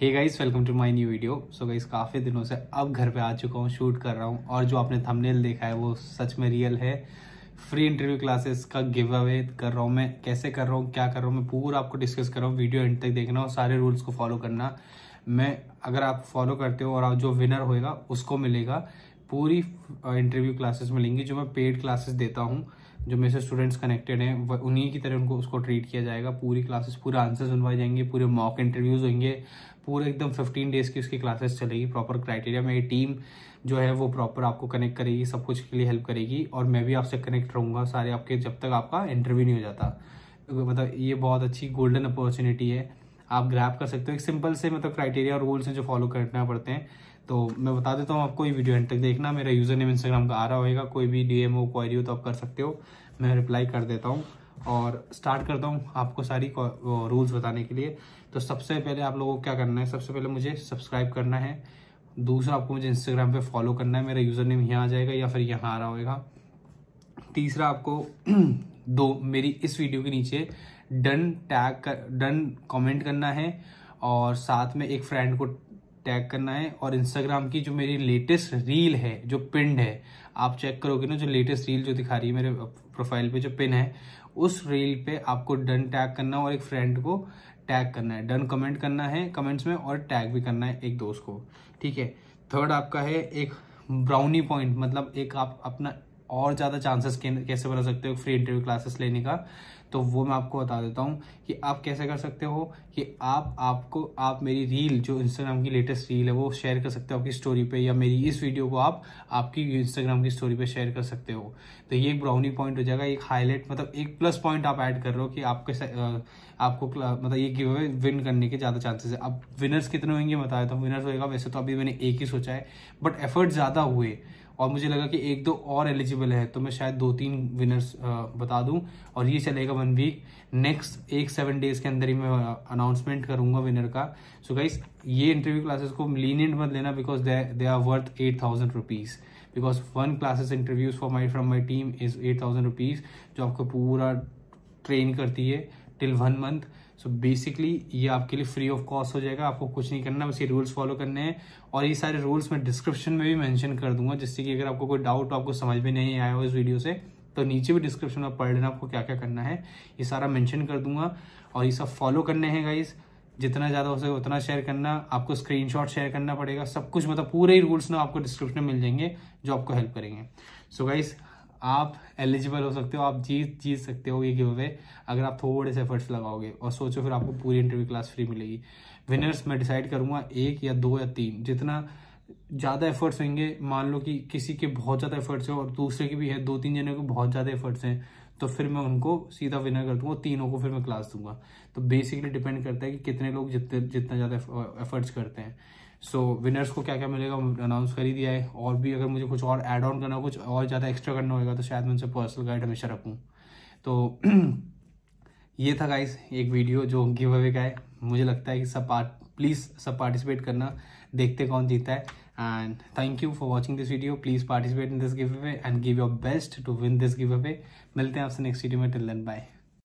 hey guys welcome to my new video so guys काफ़ी दिनों से अब घर पे आ चुका हूँ शूट कर रहा हूँ और जो आपने थंबनेल देखा है वो सच में रियल है फ्री इंटरव्यू क्लासेस का गिव अवे कर रहा हूँ मैं कैसे कर रहा हूँ क्या कर रहा हूँ मैं पूरा आपको डिस्कस कर रहा हूँ वीडियो एंड तक देखना और सारे रूल्स को फॉलो करना मैं अगर आप फॉलो करते हो और आप जो विनर होएगा उसको मिलेगा पूरी इंटरव्यू क्लासेस मिलेंगी जो मैं पेड क्लासेस देता हूँ जो मेरे से स्टूडेंट्स कनेक्टेड हैं उन्हीं की तरह उनको उसको ट्रीट किया जाएगा पूरी क्लासेस पूरे आंसर्स बनवाए जाएंगे पूरे मॉक इंटरव्यूज़ होंगे पूरे एकदम फिफ्टीन डेज़ की उसकी क्लासेस चलेगी प्रॉपर क्राइटेरिया मेरी टीम जो है वो प्रॉपर आपको कनेक्ट करेगी सब कुछ के लिए हेल्प करेगी और मैं भी आपसे कनेक्ट रहूँगा सारे आपके जब तक आपका इंटरव्यू नहीं हो जाता मतलब ये बहुत अच्छी गोल्डन अपॉर्चुनिटी है आप ग्रैप कर सकते हो एक सिंपल से मतलब क्राइटेरिया और रूल्स हैं जो फॉलो करना पड़ते हैं तो मैं बता देता हूँ आपको ये वीडियो एंड तक देखना मेरा यूज़र नेम इंस्टाग्राम का आ रहा होगा कोई भी डीएमओ हो क्वारी हो तो आप कर सकते हो मैं रिप्लाई कर देता हूँ और स्टार्ट करता हूँ आपको सारी रूल्स बताने के लिए तो सबसे पहले आप लोगों को क्या करना है सबसे पहले मुझे सब्सक्राइब करना है दूसरा आपको मुझे इंस्टाग्राम पे फॉलो करना है मेरा यूज़र नेम यहाँ आ जाएगा या फिर यहाँ आ रहा होगा तीसरा आपको दो मेरी इस वीडियो के नीचे डन टैग कर डन कमेंट करना है और साथ में एक फ्रेंड को टैग करना है और इंस्टाग्राम की जो मेरी लेटेस्ट रील है जो पिन है आप चेक करोगे ना जो लेटेस्ट रील जो दिखा रही है मेरे प्रोफाइल पे जो पिन है उस रील पे आपको डन टैग करना और एक फ्रेंड को टैग करना है डन कमेंट करना है कमेंट्स में और टैग भी करना है एक दोस्त को ठीक है थर्ड आपका है एक ब्राउनी पॉइंट मतलब एक आप अपना और ज़्यादा चांसेस कैसे बना सकते हो फ्री इंटरव्यू क्लासेस लेने का तो वो मैं आपको बता देता हूँ कि आप कैसे कर सकते हो कि आप आपको आप मेरी रील जो इंस्टाग्राम की लेटेस्ट रील है वो शेयर कर सकते हो आपकी स्टोरी पे या मेरी इस वीडियो को आप आपकी इंस्टाग्राम की स्टोरी पे शेयर कर सकते हो तो ये एक ब्राउनी पॉइंट हो जाएगा एक हाईलाइट मतलब एक प्लस पॉइंट आप ऐड कर रहे हो कि आपके आपको मतलब ये गिव अवे विन करने के ज़्यादा चांसेस है अब विनर्स कितने होंगे बता देता हूँ विनर्स होएगा वैसे तो अभी मैंने एक ही सोचा है बट एफर्ट ज़्यादा हुए और मुझे लगा कि एक दो और एलिजिबल है तो मैं शायद दो तीन विनर्स बता दूं और ये चलेगा वन वीक नेक्स्ट एक सेवन डेज के अंदर ही मैं अनाउंसमेंट करूंगा विनर का सो so गाइस ये इंटरव्यू क्लासेस को लीनियंट मत लेना because they are worth eight thousand rupees because one classes interviews for my from my team is eight thousand rupees जो आपको पूरा ट्रेन करती है till one month so basically ये आपके लिए फ्री ऑफ कॉस्ट हो जाएगा आपको कुछ नहीं करना बस ये रूल्स फॉलो करने हैं और ये सारे रूल्स मैं डिस्क्रिप्शन में भी मैंशन कर दूंगा जिससे कि अगर आपको कोई डाउट आपको समझ में नहीं आया हो इस वीडियो से तो नीचे भी डिस्क्रिप्शन में पढ़ लेना आपको क्या क्या करना है ये सारा मैंशन कर दूंगा और ये सब फॉलो करने हैं गाइज जितना ज़्यादा हो सके उतना शेयर करना आपको स्क्रीनशॉट शेयर करना पड़ेगा सब कुछ मतलब पूरे ही रूल्स ना आपको डिस्क्रिप्शन में मिल जाएंगे जो आपको हेल्प करेंगे सो so गाइज़ आप एलिजिबल हो सकते हो आप जीत जीत सकते हो ये गिव अवे अगर आप थोड़े से एफर्ट्स लगाओगे और सोचो फिर आपको पूरी इंटरव्यू क्लास फ्री मिलेगी विनर्स मैं डिसाइड करूंगा एक या दो या तीन जितना ज़्यादा एफर्ट्स होंगे मान लो कि किसी के बहुत ज़्यादा एफर्ट्स हैं और दूसरे के भी है दो तीन जनों के बहुत ज़्यादा एफर्ट्स हैं तो फिर मैं उनको सीधा विनर कर दूंगा तीनों को फिर मैं क्लास दूंगा तो बेसिकली डिपेंड करता है कि कितने लोग जितने जितना ज़्यादा एफर्ट्स करते हैं सो so, विनर्स को क्या क्या मिलेगा अनाउंस कर ही दिया है और भी अगर मुझे कुछ और एड ऑन करना हो कुछ और ज़्यादा एक्स्ट्रा करना होगा तो शायद मैं उनसे पर्सनल गाइड हमेशा रखूँ तो ये था गाइस एक वीडियो जो गिव अवे का है मुझे लगता है कि सब पार्ट प्लीज़ सब पार्टिसिपेट करना देखते कौन जीता है and thank you for watching this video please participate in this giveaway and give your best to win this giveaway मिलते हैं आपसे नेक्स्ट वीडियो में टिल देन बाय